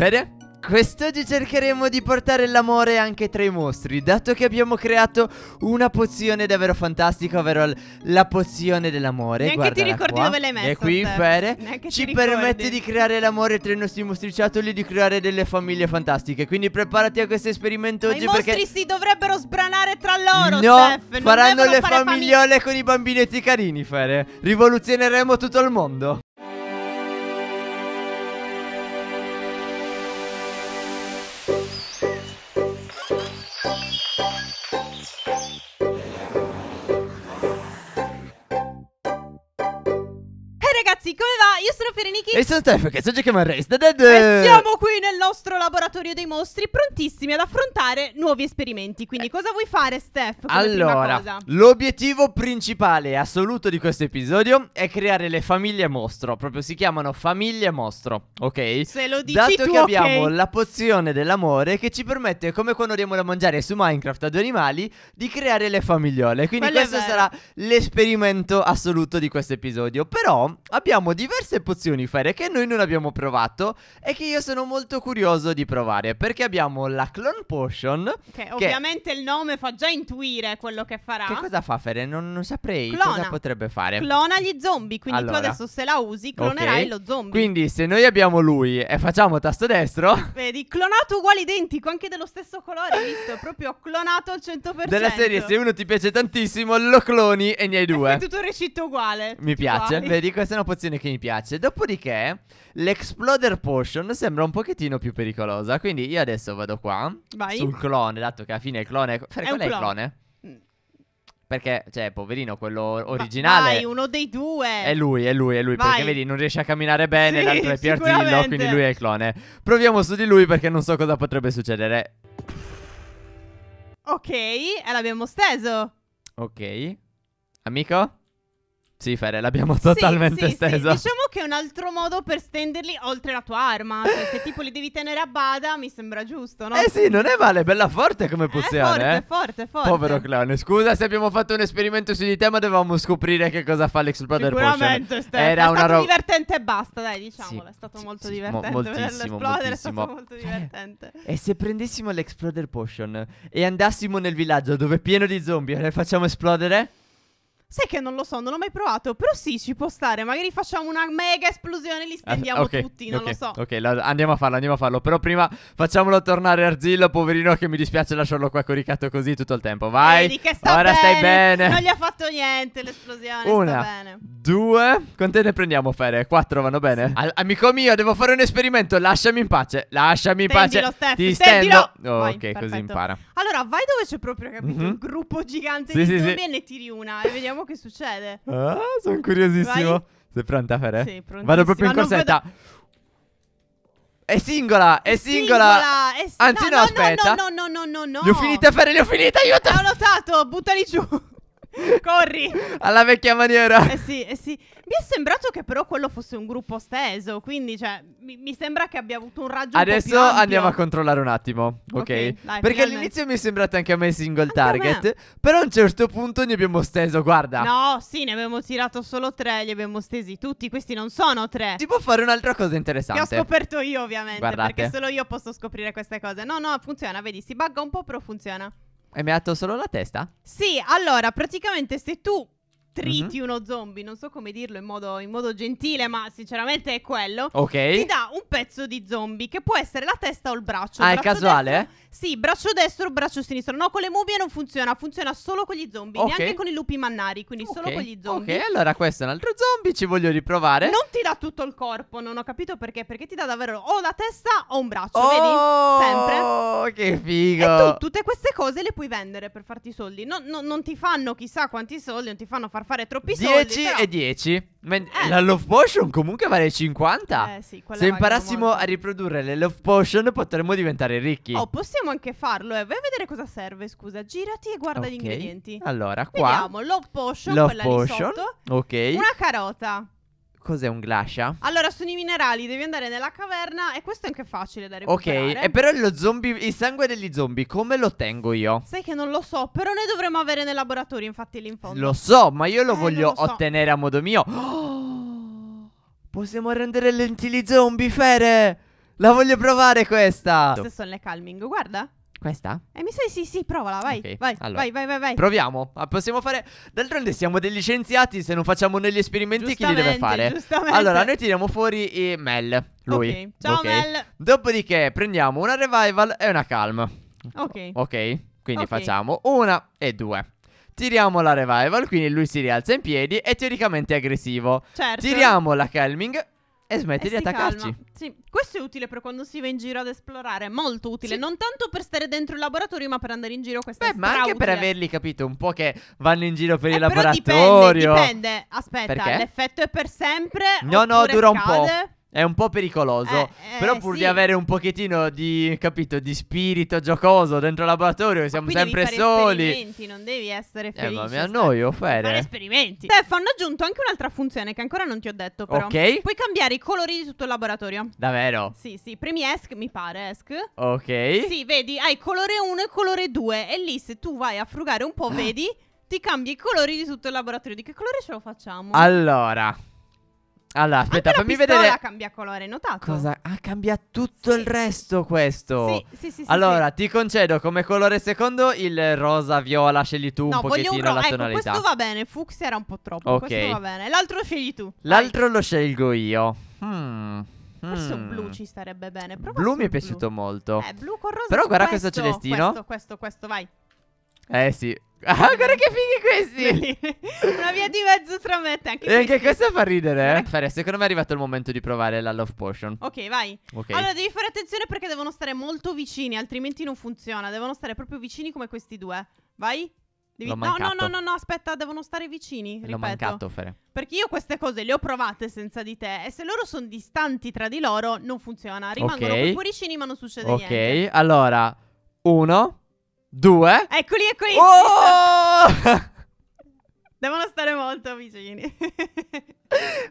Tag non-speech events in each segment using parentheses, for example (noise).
Fede? Quest'oggi cercheremo di portare l'amore anche tra i mostri Dato che abbiamo creato una pozione davvero fantastica Ovvero la pozione dell'amore Neanche ti ricordi qua. dove l'hai messa E qui Fede ci permette di creare l'amore tra i nostri E Di creare delle famiglie fantastiche Quindi preparati a questo esperimento oggi Ma i mostri si dovrebbero sbranare tra loro No, Steph. faranno le famigliole famig con i bambinetti carini Fede Rivoluzioneremo tutto il mondo फिर Miki. E sono Steph, che sto giocando a Race the Dead. E siamo qui nel nostro laboratorio dei mostri, prontissimi ad affrontare nuovi esperimenti. Quindi, eh. cosa vuoi fare, Steph? Allora, l'obiettivo principale e assoluto di questo episodio è creare le famiglie mostro. Proprio si chiamano famiglie mostro, ok? Se lo dici Dato tu, che okay. abbiamo la pozione dell'amore che ci permette, come quando andiamo da mangiare su Minecraft a due animali, di creare le famigliole. Quindi, Quello questo sarà l'esperimento assoluto di questo episodio. Però abbiamo diverse pozioni fare che noi non abbiamo provato e che io sono molto curioso di provare perché abbiamo la Clone Potion che, che ovviamente il nome fa già intuire quello che farà. Che cosa fa Fere? Non, non saprei Clona. cosa potrebbe fare. Clona gli zombie, quindi allora. tu adesso se la usi clonerai okay. lo zombie. Quindi se noi abbiamo lui e facciamo tasto destro (laughs) Vedi, clonato uguale identico, anche dello stesso colore, visto? Proprio clonato al 100% Della serie se uno ti piace tantissimo lo cloni e ne hai due È tutto recitto uguale Mi piace, uguali. vedi questa è una pozione che mi piace Dopodiché Dopodiché, l'exploder potion sembra un pochettino più pericolosa. Quindi io adesso vado qua. Vai. Sul clone, dato che alla fine il clone. Fai, è qual è il clone? Mm. Perché, cioè, poverino, quello originale. Vai, uno dei due. È lui, è lui, è lui. Vai. Perché vedi, non riesce a camminare bene. Sì, l'altro è Piartillo, quindi lui è il clone. Proviamo su di lui perché non so cosa potrebbe succedere. Ok, e eh, l'abbiamo steso. Ok. Amico? Sì, Fere, l'abbiamo (laughs) totalmente sì, sì, stesa. Sì. Diciamo che è un altro modo per stenderli oltre la tua arma. Cioè, se tipo li devi tenere a bada, mi sembra giusto, no? Eh sì, non è male, bella forte come eh, pozione. È forte, eh? forte, forte. Povero clone. Scusa se abbiamo fatto un esperimento su di te, ma dovevamo scoprire che cosa fa l'Exploder Potion. Sicuramente, Steph. Era è una stato divertente e basta, dai, diciamolo. è stato (laughs) molto divertente. Mo- moltissimo, moltissimo. è stato molto divertente. E se prendessimo l'Exploder Potion e andassimo nel villaggio dove è pieno di zombie e le facciamo esplodere? Sai che non lo so, non l'ho mai provato, però sì, ci può stare. Magari facciamo una mega esplosione e li ah, spendiamo ah, okay, tutti, non okay, lo so. Ok, la, andiamo a farlo, andiamo a farlo. Però prima facciamolo tornare Arzillo, poverino, che mi dispiace lasciarlo qua coricato così tutto il tempo. Vai, Vedi che sta ora bene. stai bene. Non gli ha fatto niente l'esplosione, una, due, quante ne prendiamo, Fere? Quattro vanno bene? Al, amico mio, devo fare un esperimento, lasciami in pace, lasciami in Tendilo, pace. Steph, Ti stendo. Oh, vai, ok, perfetto. così impara. Allora, vai dove c'è proprio, capito, mm -hmm. un gruppo gigante sì, di sì, zombie sì. e ne tiri una e vediamo vediamo che succede. Ah, sono curiosissimo. Vai. Sei pronta, Fere? Sì, Vado proprio in corsetta. È singola, è singola. Anzi, no, aspetta. No, no, no, no, no, no. Le ho finite, Fere, le ho finite, aiuto. Ho notato, buttali giù. Corri! Alla vecchia maniera. Eh sì, eh sì. Mi è sembrato che però quello fosse un gruppo steso, quindi cioè, mi, mi sembra che abbia avuto un raggio Adesso un andiamo a controllare un attimo, ok? okay dai, Perché all'inizio mi è sembrato anche a me single anche target, me. però a un certo punto ne abbiamo steso, guarda. No, sì, ne abbiamo tirato solo tre, li abbiamo stesi tutti, questi non sono tre. Si può fare un'altra cosa interessante. Che ho scoperto io ovviamente, Guardate. perché solo io posso scoprire queste cose. No, no, funziona, vedi, si bugga un po' però funziona. Hai mi solo la testa? Sì, allora, praticamente se tu triti mm-hmm. uno zombie, non so come dirlo in modo, in modo, gentile, ma sinceramente è quello. Ok. Ti dà un pezzo di zombie che può essere la testa o il braccio. Ah, il è casuale? Destro, sì, braccio destro, braccio sinistro. No, con le mummie non funziona, funziona solo con gli zombie, okay. neanche con i lupi mannari, quindi okay. solo con gli zombie. Ok, allora questo è un altro zombie, ci voglio riprovare. Non ti dà tutto il corpo, non ho capito perché, perché ti dà davvero o la testa o un braccio, oh, vedi? Sempre. Oh, che figo. E tu tutte queste cose le puoi vendere per farti soldi. No, no, non ti fanno chissà quanti soldi, non ti fanno fare far fare troppi 10 soldi 10 però... e 10 eh. La love potion comunque vale 50 eh, sì, Se imparassimo molto. a riprodurre le love potion potremmo diventare ricchi Oh possiamo anche farlo eh. Vai a vedere cosa serve scusa Girati e guarda okay. gli ingredienti Allora qua Vediamo love potion love quella potion. lì sotto Ok Una carota Cos'è un glascia? Allora, sono i minerali, devi andare nella caverna e questo è anche facile da recuperare. Ok, e però lo zombie, il sangue degli zombie, come lo tengo io? Sai che non lo so, però noi dovremmo avere nel laboratorio, infatti, lì in fondo. Lo so, ma io lo eh, voglio lo so. ottenere a modo mio. (gasps) possiamo rendere lentili zombie, Fere! La voglio provare questa! Queste sono le calming, guarda. Questa? Eh, mi sa sì, sì, provala, vai. Okay. Vai, allora. vai, vai, vai, Proviamo. Ah, possiamo fare. D'altronde siamo degli scienziati. Se non facciamo degli esperimenti, chi li deve fare? Giustamente. Allora, noi tiriamo fuori eh, Mel. Lui. Okay. Ciao, okay. Mel. Dopodiché prendiamo una revival e una calm. Ok. Ok. Quindi facciamo una e due. Tiriamo la revival, quindi lui si rialza in piedi e teoricamente è aggressivo. Certo. Tiriamo la calming e smetti e di attaccarci. Sì. questo è utile per quando si va in giro ad esplorare, molto utile, sì. non tanto per stare dentro i laboratori, ma per andare in giro questa Beh, ma anche per averli capito un po' che vanno in giro per eh, il laboratorio. Dipende, dipende, Aspetta, Perché? l'effetto è per sempre? No, no, dura scade. un po'. È un po' pericoloso, eh, eh, però pur sì. di avere un pochettino di, capito, di spirito giocoso dentro il laboratorio, siamo sempre soli. esperimenti, non devi essere eh, felice. Eh, ma mi annoio, Fere. Fare esperimenti. Steph, hanno aggiunto anche un'altra funzione che ancora non ti ho detto, però. Ok. Puoi cambiare i colori di tutto il laboratorio. Davvero? Sì, sì, premi ESC, mi pare, ESC. Ok. Sì, vedi, hai colore 1 e colore 2 e lì se tu vai a frugare un po', (gasps) vedi, ti cambi i colori di tutto il laboratorio. Di che colore ce lo facciamo? Allora... Allora, aspetta, fammi vedere. cambia colore, notato? Cosa? Ah, cambia tutto sì. il resto questo. Sì, sì, sì. allora, sì. ti concedo come colore secondo il rosa viola, scegli tu no, un pochettino un ro- la tonalità. Ecco, questo va bene, fucsia era un po' troppo, Ok. questo va bene. L'altro scegli tu. L'altro lo scelgo io. Hmm. Forse un hmm. blu ci starebbe bene. Prova blu mi è piaciuto blu. molto. Eh, blu con rosa. Però guarda questo, questo celestino. Questo, questo, questo, vai. Eh sì, Ah, guarda che fighi questi! Una via di mezzo tra me e te. Anche, e eh, anche questo fa ridere. Eh? Fare, secondo me è arrivato il momento di provare la Love Potion. Ok, vai. Okay. Allora, devi fare attenzione perché devono stare molto vicini, altrimenti non funziona. Devono stare proprio vicini come questi due. Vai. Devi... No, no, no, no, no, aspetta, devono stare vicini. Ripeto. L'ho mancato, Fere. Perché io queste cose le ho provate senza di te. E se loro sono distanti tra di loro, non funziona. Rimangono okay. puricini, ma non succede okay. niente. Ok, allora, uno due. Eccoli, eccoli. Oh! (laughs) Devono stare molto vicini.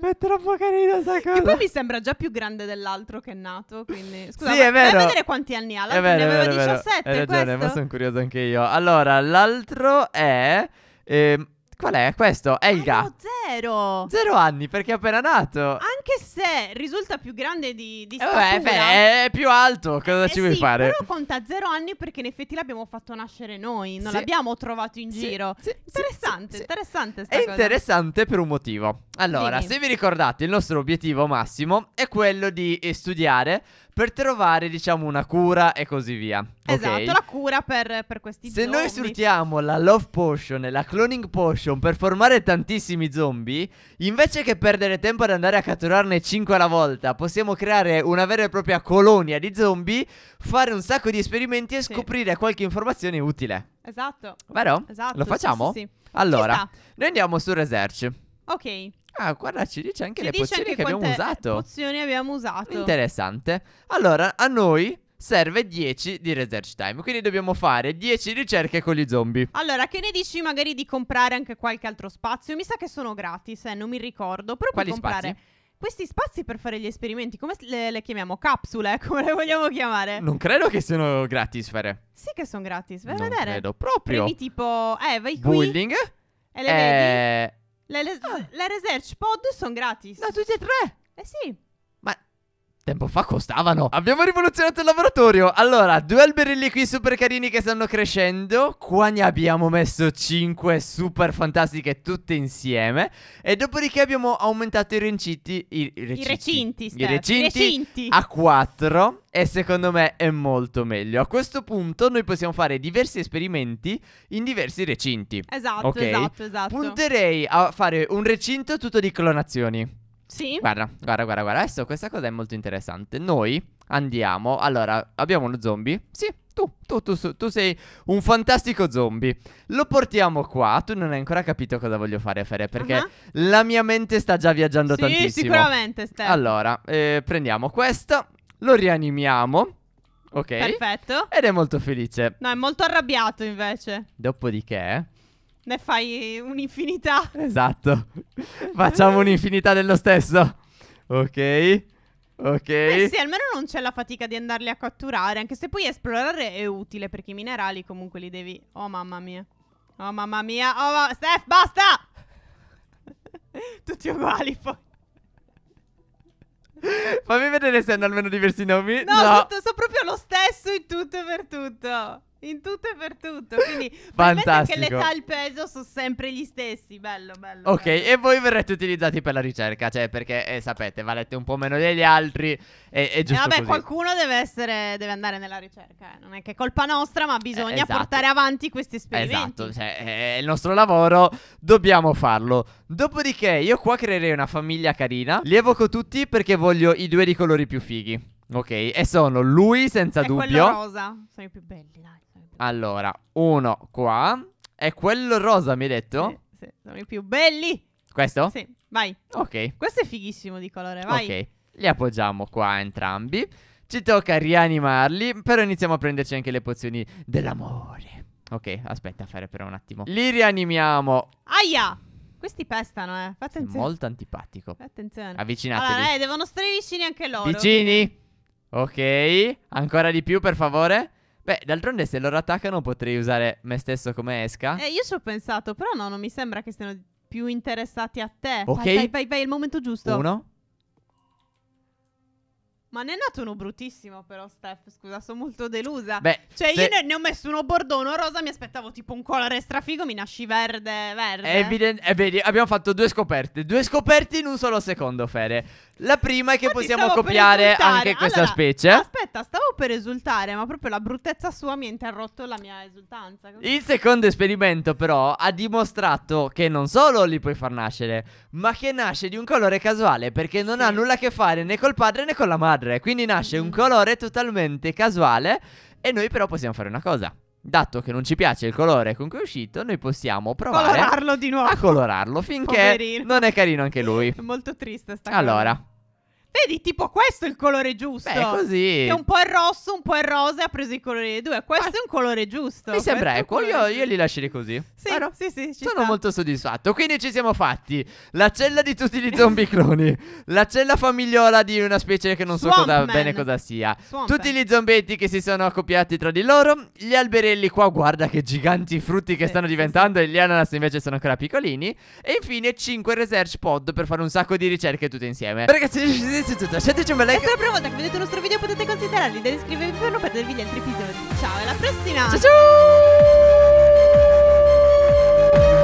Ma (laughs) è troppo carino sta cosa. Che poi mi sembra già più grande dell'altro che è nato, quindi... Scusa, sì, è vero. vedere quanti anni ha. L'altro vero, ne aveva 17, Hai ragione, questo? ma sono curioso anche io. Allora, l'altro è... Eh, Qual è? Questo è il ah, No, zero. Zero anni perché è appena nato. Anche se risulta più grande di, di eh, vabbè, beh, è più alto. Cosa eh, ci eh, vuoi sì, fare? Però conta zero anni perché in effetti l'abbiamo fatto nascere noi. Non sì. l'abbiamo trovato in sì, giro. interessante, interessante. è cosa. interessante per un motivo. Allora, Dimmi. se vi ricordate, il nostro obiettivo massimo è quello di eh, studiare per trovare, diciamo, una cura e così via. Esatto, okay? la cura per, per questi Se zombie. Se noi sfruttiamo la love potion e la cloning potion per formare tantissimi zombie, invece che perdere tempo ad andare a catturarne 5 alla volta, possiamo creare una vera e propria colonia di zombie, fare un sacco di esperimenti e sì. scoprire qualche informazione utile. Esatto. Vero? Esatto. Lo facciamo? Sì, sì, sì. Allora, noi andiamo su Research. Ok. Ah, guarda, ci dice anche ci le dice pozioni anche che abbiamo usato. pozioni abbiamo usato. Interessante. Allora, a noi serve 10 di research time, quindi dobbiamo fare 10 ricerche con gli zombie. Allora, che ne dici magari di comprare anche qualche altro spazio? Mi sa che sono gratis, eh, non mi ricordo, però Quali puoi comprare... Spazi? questi spazi per fare gli esperimenti, come le, le, chiamiamo? Capsule, (laughs) come le vogliamo chiamare? Non credo che siano gratis, Fere. Sì che sono gratis, vai a vedere. Non credo proprio. Premi tipo, eh, vai qui. Bullying. E le eh... vedi? Le, le, ah. le research pod sono gratis. No, tutte e tre. Eh sì tempo fa costavano. Abbiamo rivoluzionato il laboratorio. Allora, due alberelli qui super carini che stanno crescendo. Qua ne abbiamo messo cinque super fantastiche tutte insieme. E dopodiché abbiamo aumentato i recinti. I, i recinti. I recinti, I recinti, a quattro. E secondo me è molto meglio. A questo punto noi possiamo fare diversi esperimenti in diversi recinti. Esatto, okay? esatto, esatto. Punterei a fare un recinto tutto di clonazioni. Sì. Guarda, guarda, guarda, guarda. Adesso questa cosa è molto interessante. Noi andiamo. Allora, abbiamo uno zombie. Sì, tu, tu, tu, tu, sei un fantastico zombie. Lo portiamo qua. Tu non hai ancora capito cosa voglio fare, Fere, perché uh ah. -huh. la mia mente sta già viaggiando sì, tantissimo. sicuramente, Steph. Allora, eh, prendiamo questo, lo rianimiamo. Ok. Perfetto. Ed è molto felice. No, è molto arrabbiato invece. Dopodiché ne fai un'infinità. Esatto. Facciamo un'infinità dello stesso. Ok. Ok. Eh sì, almeno non c'è la fatica di andarli a catturare, anche se poi esplorare è utile perché i minerali comunque li devi... Oh mamma mia. Oh mamma mia. Oh, ma... Steph, basta! (laughs) Tutti uguali poi. Fammi vedere se hanno almeno diversi nomi. No, no. Tutto, so proprio lo stesso in tutto e per tutto in tutto e per tutto. Quindi (laughs) fantastico. che l'età e il peso sono sempre gli stessi. Bello, bello. Ok, bello. e voi verrete utilizzati per la ricerca, cioè perché eh, sapete, valete un po' meno degli altri. E, è eh, giusto. Eh, vabbè, così. qualcuno deve, essere, deve andare nella ricerca. Eh. Non è che è colpa nostra, ma bisogna eh, esatto. portare avanti questi esperimenti. Esatto, cioè, è il nostro lavoro, dobbiamo farlo. Dopodiché, io qua creerei una famiglia carina. Li evoco tutti perché voglio i due di colori più fighi. Ok, e sono lui senza e dubbio. E quello rosa, sono i più belli, dai. Allora, uno qua. È quello rosa, mi hai detto? Sì, sì, sono i più belli. Questo? Sì, vai. Ok. Questo è fighissimo di colore, vai. Ok, li appoggiamo qua entrambi. Ci tocca rianimarli, però iniziamo a prenderci anche le pozioni dell'amore. Ok, aspetta, a fare però un attimo. Li rianimiamo. Aia! Questi pestano, eh. Fate attenzione. È molto antipatico. Attenzione. Avvicinatevi. Allora, eh, devono stare vicini anche loro. Vicini? Ok. Ancora di più, per favore. Beh, d'altronde se loro attaccano potrei usare me stesso come esca. Eh, io ci ho pensato, però no, non mi sembra che stiano più interessati a te. Ok. Vai, vai, vai, vai, è il momento giusto. Uno. Ma ne è nato uno bruttissimo, però, Steph. Scusa, sono molto delusa. Beh, cioè, se... io ne, ne, ho messo uno bordo, uno rosa. Mi aspettavo tipo un colore strafigo. Mi nasci verde, verde. È evidente. Eh, è vedi, abbiamo fatto due scoperte. Due scoperte in un solo secondo, Fere. La prima è che Infatti possiamo copiare anche questa allora, specie. Aspetta, stavo per esultare, ma proprio la bruttezza sua mi ha interrotto la mia esultanza. Il secondo esperimento, però, ha dimostrato che non solo li puoi far nascere, ma che nasce di un colore casuale perché non sì. ha nulla a che fare né col padre né con la madre. Quindi nasce un mm. colore totalmente casuale e noi però possiamo fare una cosa. Dato che non ci piace il colore con cui è uscito, noi possiamo provare colorarlo di nuovo. a colorarlo finché (laughs) Poverino. non è carino anche lui. È molto triste sta allora, cosa. Allora, Vedi, tipo questo è il colore giusto. è così. Che un po' è rosso, un po' è rosa e ha preso i colori dei due. Questo ah, è un colore giusto. Mi sembra ecco, io, io, li lascerei così. Sì, Però sì, sì. sono sta. molto soddisfatto. Quindi ci siamo fatti la cella di tutti gli zombie cloni, la cella famigliola di una specie che non Swamp so cosa, bene cosa sia, Swamp tutti man. gli zombetti che si sono accoppiati tra di loro, gli alberelli qua, guarda che giganti frutti che sì, stanno diventando sì. e gli ananas invece sono ancora piccolini, e infine 5 research pod per fare un sacco di ricerche tutte insieme. Ragazzi, ci Innanzitutto, sceticemi un E se provo, che vedete il nostro video potete considerarli ed iscrivervi per non perdervi gli altri episodi. Ciao, alla prossima! Ciao ciao!